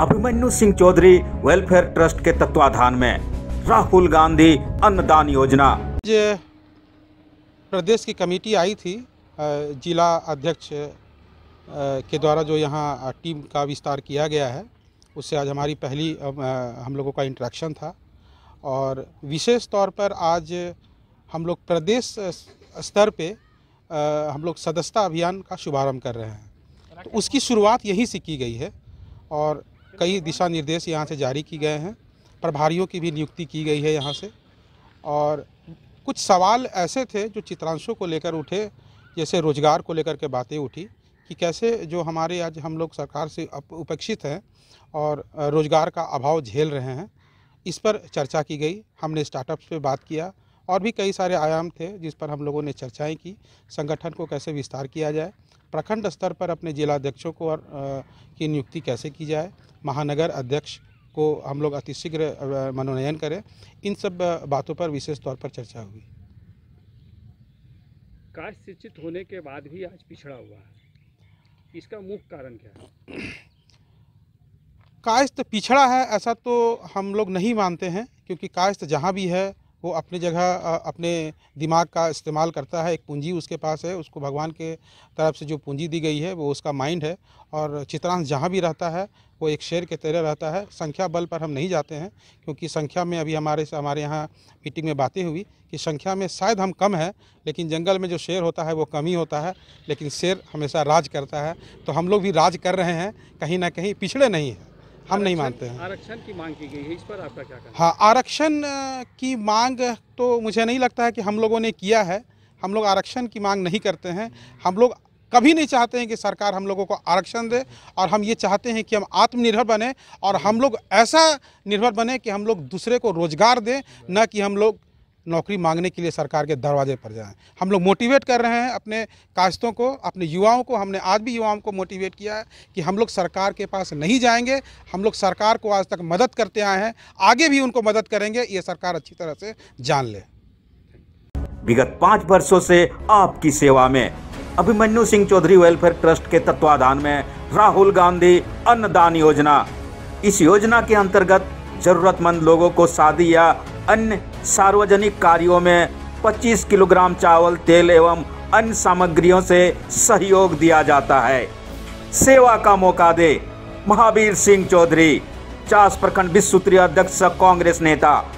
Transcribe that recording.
Abhimanyu Singh Chaudhary welfare trust के तत्वाधान में राहुल गांधी अन्नदान योजना प्रदेश की कमेटी आई थी जिला अध्यक्ष के द्वारा जो यहाँ टीम का विस्तार किया गया है उससे आज हमारी पहली हम लोगों का इंट्रैक्शन था और विशेष तौर पर आज हम लोग प्रदेश स्तर पे हम लोग सदस्यता अभियान का शुभारंभ कर रहे हैं तो उसकी शुरुआत यहीं से की गई है और कई दिशा निर्देश यहाँ से जारी किए गए हैं प्रभारियों की भी नियुक्ति की गई है यहाँ से और कुछ सवाल ऐसे थे जो चित्रांशों को लेकर उठे जैसे रोजगार को लेकर के बातें उठी कि कैसे जो हमारे आज हम लोग सरकार से उपेक्षित हैं और रोज़गार का अभाव झेल रहे हैं इस पर चर्चा की गई हमने स्टार्टअप्स पे बात किया और भी कई सारे आयाम थे जिस पर हम लोगों ने चर्चाएं की संगठन को कैसे विस्तार किया जाए प्रखंड स्तर पर अपने जिलाध्यक्षों को और की नियुक्ति कैसे की जाए महानगर अध्यक्ष को हम लोग अतिशीघ्र मनोनयन करें इन सब बातों पर विशेष तौर पर चर्चा हुई कार्य शिक्षित होने के बाद भी आज पिछड़ा हुआ है इसका मुख्य कारण क्या है कायस्त पिछड़ा है ऐसा तो हम लोग नहीं मानते हैं क्योंकि कायस्त जहाँ भी है वो अपनी जगह अपने दिमाग का इस्तेमाल करता है एक पूंजी उसके पास है उसको भगवान के तरफ से जो पूंजी दी गई है वो उसका माइंड है और चित्रांश जहाँ भी रहता है वो एक शेर के तरह रहता है संख्या बल पर हम नहीं जाते हैं क्योंकि संख्या में अभी हमारे से हमारे यहाँ मीटिंग में बातें हुई कि संख्या में शायद हम कम हैं लेकिन जंगल में जो शेर होता है वो कम ही होता है लेकिन शेर हमेशा राज करता है तो हम लोग भी राज कर रहे हैं कहीं ना कहीं पिछड़े नहीं हैं हम नहीं मानते हैं आरक्षण की मांग की गई है इस पर आपका क्या कहना हाँ आरक्षण की मांग तो मुझे नहीं लगता है कि हम लोगों ने किया है हम लोग आरक्षण की मांग नहीं करते हैं हम लोग कभी नहीं चाहते हैं कि सरकार हम लोगों को आरक्षण दे और हम ये चाहते हैं कि हम आत्मनिर्भर बने और हम लोग ऐसा निर्भर बने कि हम लोग दूसरे को रोज़गार दें न कि हम लोग नौकरी मांगने के लिए सरकार के दरवाजे पर जाएं हम लोग मोटिवेट कर रहे हैं अपने काश्तों को अपने युवाओं को हमने आज भी युवाओं को मोटिवेट किया है कि हम लोग सरकार के पास नहीं जाएंगे हम लोग सरकार को आज तक मदद करते आए हैं आगे भी उनको मदद करेंगे ये सरकार अच्छी तरह से जान ले विगत पाँच वर्षों से आपकी सेवा में अभिमन्यु सिंह चौधरी वेलफेयर ट्रस्ट के तत्वाधान में राहुल गांधी अन्नदान योजना इस योजना के अंतर्गत जरूरतमंद लोगों को शादी या अन्य सार्वजनिक कार्यों में 25 किलोग्राम चावल तेल एवं अन्य सामग्रियों से सहयोग दिया जाता है सेवा का मौका दे महावीर सिंह चौधरी चास प्रखंड विश्व सूत्रीय अध्यक्ष कांग्रेस नेता